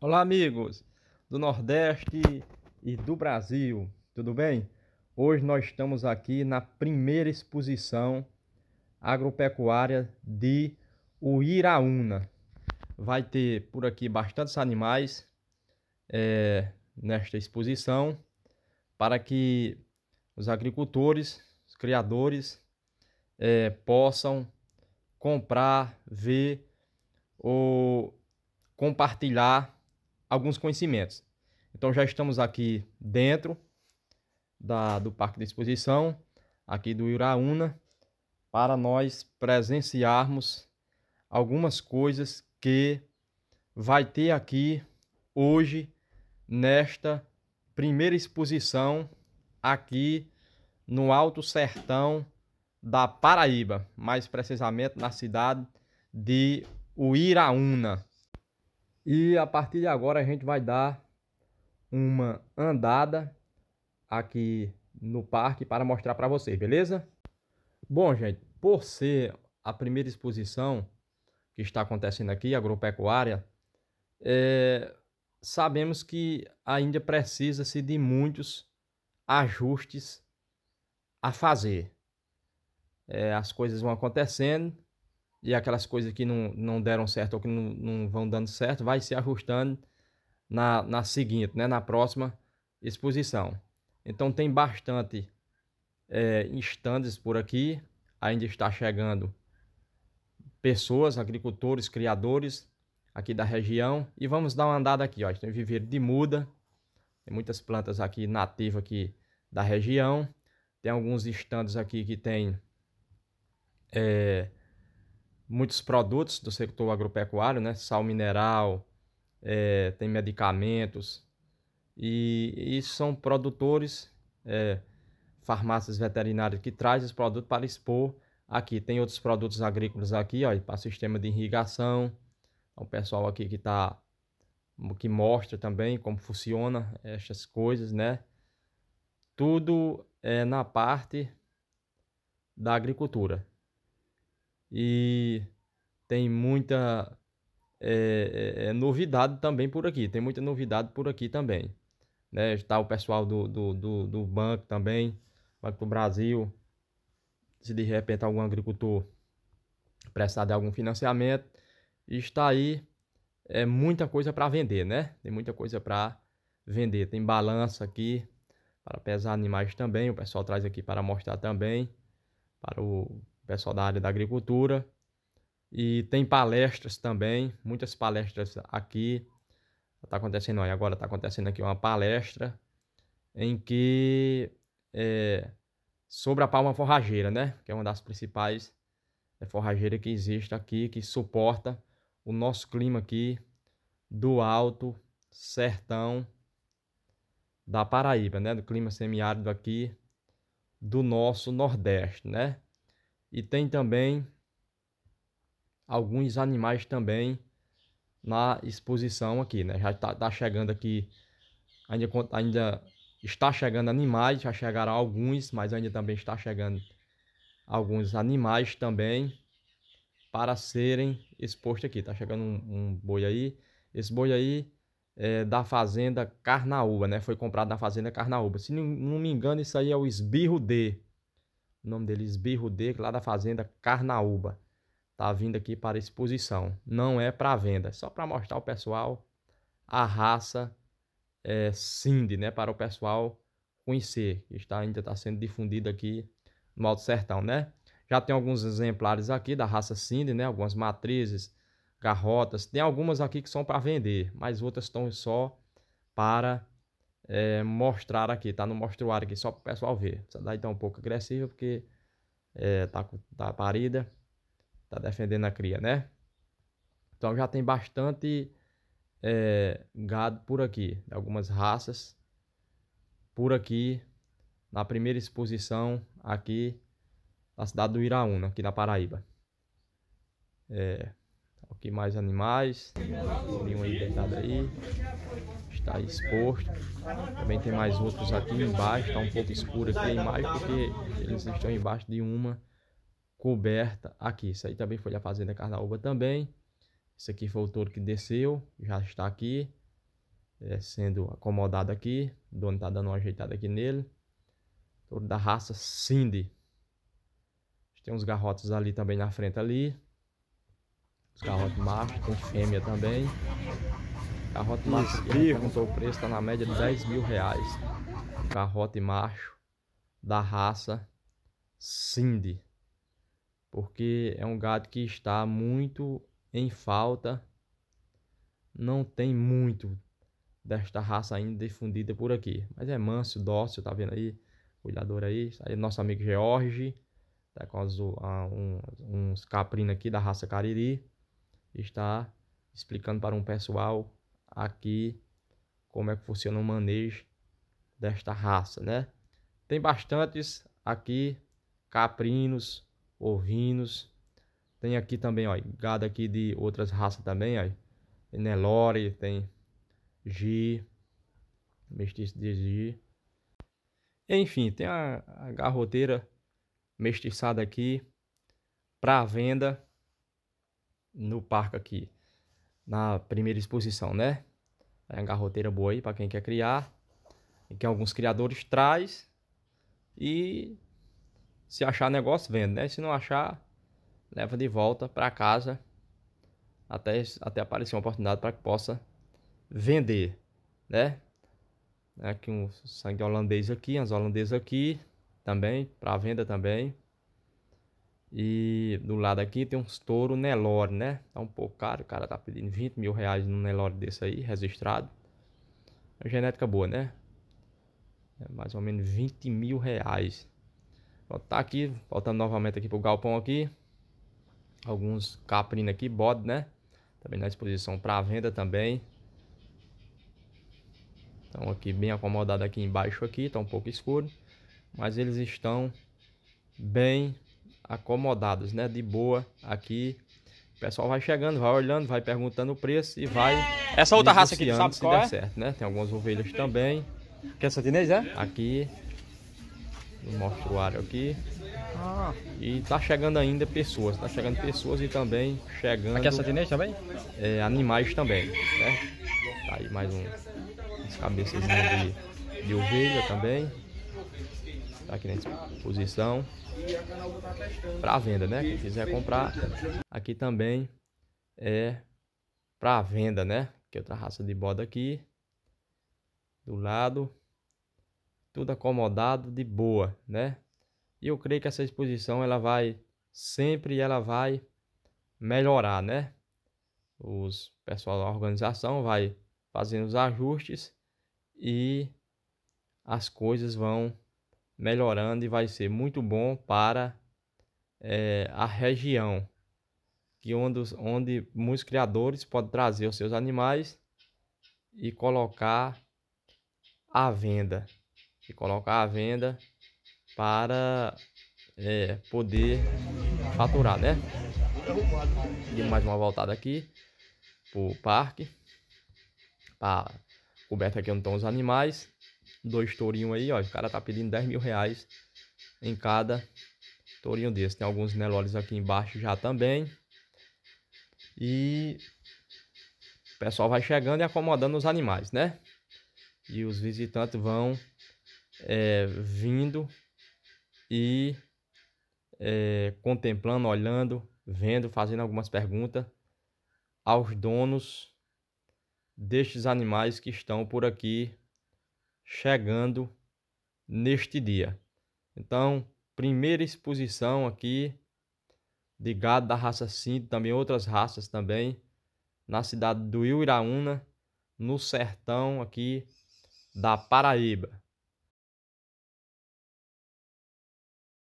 Olá, amigos do Nordeste e do Brasil, tudo bem? Hoje nós estamos aqui na primeira exposição agropecuária de Uiraúna. Vai ter por aqui bastantes animais é, nesta exposição para que os agricultores, os criadores, é, possam comprar, ver ou compartilhar alguns conhecimentos. Então já estamos aqui dentro da, do Parque de Exposição, aqui do Iraúna, para nós presenciarmos algumas coisas que vai ter aqui hoje, nesta primeira exposição aqui no Alto Sertão da Paraíba, mais precisamente na cidade de Uiraúna. E a partir de agora a gente vai dar uma andada aqui no parque para mostrar para vocês, beleza? Bom, gente, por ser a primeira exposição que está acontecendo aqui, agropecuária, é, sabemos que a Índia precisa-se de muitos ajustes a fazer. É, as coisas vão acontecendo e aquelas coisas que não, não deram certo ou que não, não vão dando certo, vai se ajustando na, na seguinte, né, na próxima exposição. Então tem bastante é, stands por aqui, ainda está chegando pessoas, agricultores, criadores aqui da região. E vamos dar uma andada aqui, ó. Tem viver de muda, tem muitas plantas aqui nativas aqui da região. Tem alguns estandes aqui que tem é, muitos produtos do setor agropecuário, né? Sal mineral, é, tem medicamentos. E, e são produtores, é, farmácias veterinárias que trazem esse produto para expor aqui. Tem outros produtos agrícolas aqui, ó, para sistema de irrigação. Então, o pessoal aqui que tá que mostra também como funciona essas coisas, né? Tudo é na parte da agricultura e tem muita é, é, novidade também por aqui. Tem muita novidade por aqui também. Né? Está o pessoal do, do, do, do banco também, Banco do Brasil. Se de repente algum agricultor prestar de algum financiamento, está aí é muita coisa para vender, né? Tem muita coisa para vender. Tem balança aqui para pesar animais também. O pessoal traz aqui para mostrar também para o pessoal da área da agricultura. E tem palestras também, muitas palestras aqui. Está acontecendo aí agora, está acontecendo aqui uma palestra em que é, sobre a palma forrageira, né? Que é uma das principais é, forrageiras que existe aqui, que suporta o nosso clima aqui do alto sertão da Paraíba, né? Do clima semiárido aqui do nosso Nordeste, né? E tem também alguns animais também na exposição aqui, né? Já está tá chegando aqui, ainda, ainda está chegando animais, já chegaram alguns, mas ainda também está chegando alguns animais também para serem expostos aqui. Tá chegando um, um boi aí. Esse boi aí é da fazenda Carnaúba, né? Foi comprado na fazenda Carnaúba. Se não, não me engano, isso aí é o esbirro D o nome dele Esbirro D, lá da fazenda Carnaúba. Tá vindo aqui para exposição. Não é para venda, é só para mostrar ao pessoal a raça é, Cindy, né? Para o pessoal conhecer, que está, ainda está sendo difundida aqui no Alto Sertão, né? Já tem alguns exemplares aqui da raça Cindy, né? Algumas matrizes, garrotas. Tem algumas aqui que são para vender, mas outras estão só para é, mostrar aqui, tá no ar aqui, só para o pessoal ver. Essa daí tá um pouco agressiva porque é, tá, tá parida, tá defendendo a cria, né? Então já tem bastante é, gado por aqui, algumas raças por aqui, na primeira exposição aqui na cidade do Iraúna, aqui na Paraíba. É, aqui mais animais, um aí deitado aí está exposto. Também tem mais outros aqui embaixo, está um pouco escuro aqui a imagem, porque eles estão embaixo de uma coberta aqui. Isso aí também foi da Fazenda Carnaúba também. Esse aqui foi o touro que desceu, já está aqui, é, sendo acomodado aqui. O dono está dando uma ajeitada aqui nele. Touro da raça Cindy. Tem uns garrotes ali também na frente ali. Os garrotes macho tem fêmea também. A Carrota macho que é, apresentou o preço está na média de 10 mil reais. Carrota e macho da raça Cindy. Porque é um gado que está muito em falta. Não tem muito desta raça ainda difundida por aqui. Mas é manso, dócil, tá vendo aí? Cuidador aí. Tá aí nosso amigo George. Tá com as, uh, um, uns caprinos aqui da raça Cariri. Está explicando para um pessoal aqui como é que funciona o manejo desta raça, né? Tem bastantes aqui caprinos, ovinos. Tem aqui também, ó, gado aqui de outras raças também, ó. Tem Nelore, tem Gi, mestiço de Gi. Enfim, tem a, a garroteira mestiçada aqui para venda no parque aqui na primeira exposição, né? É uma garroteira boa aí para quem quer criar. E que alguns criadores traz e se achar negócio vende, né? Se não achar, leva de volta para casa até até aparecer uma oportunidade para que possa vender, né? Aqui um sangue holandês aqui, as holandesas aqui também para venda também. E do lado aqui tem uns touro Nelore, né? Tá um pouco caro, o cara tá pedindo 20 mil reais num Nelore desse aí, registrado. É genética boa, né? É mais ou menos 20 mil reais. Pronto, tá aqui, voltando novamente aqui pro galpão aqui. Alguns caprina aqui, bode, né? Também na exposição para venda também. Estão aqui bem acomodado aqui embaixo aqui, tá um pouco escuro. Mas eles estão bem acomodados, né? De boa aqui. O pessoal vai chegando, vai olhando, vai perguntando o preço e vai. Essa outra raça aqui, sabe se qual der é? certo, né? Tem algumas ovelhas também. Que é santinês, é? Aqui. No mostruário aqui. Ah. E tá chegando ainda pessoas, tá chegando pessoas e também chegando. Aqui é santinês também? É, animais também, né? Tá aí mais um. Uns cabeças de, de ovelha também. Tá aqui nessa posição. Para venda, né? Quem quiser comprar, aqui também é para venda, né? Que é outra raça de bode aqui. Do lado. Tudo acomodado de boa, né? E eu creio que essa exposição ela vai sempre ela vai melhorar, né? Os pessoal da organização vai fazendo os ajustes e as coisas vão melhorando e vai ser muito bom para é, a região que onde, onde muitos criadores podem trazer os seus animais e colocar à venda e colocar à venda para é, poder faturar, né? de mais uma voltada aqui pro parque, para coberta aqui onde estão os animais dois tourinhos aí, ó. O cara tá pedindo 10 mil reais em cada tourinho desse. Tem alguns Nelolis aqui embaixo já também. E o pessoal vai chegando e acomodando os animais, né? E os visitantes vão é, vindo e é, contemplando, olhando, vendo, fazendo algumas perguntas aos donos destes animais que estão por aqui chegando neste dia. Então, primeira exposição aqui de gado da raça Cinto, também outras raças também, na cidade do Iuiraúna, no sertão aqui da Paraíba.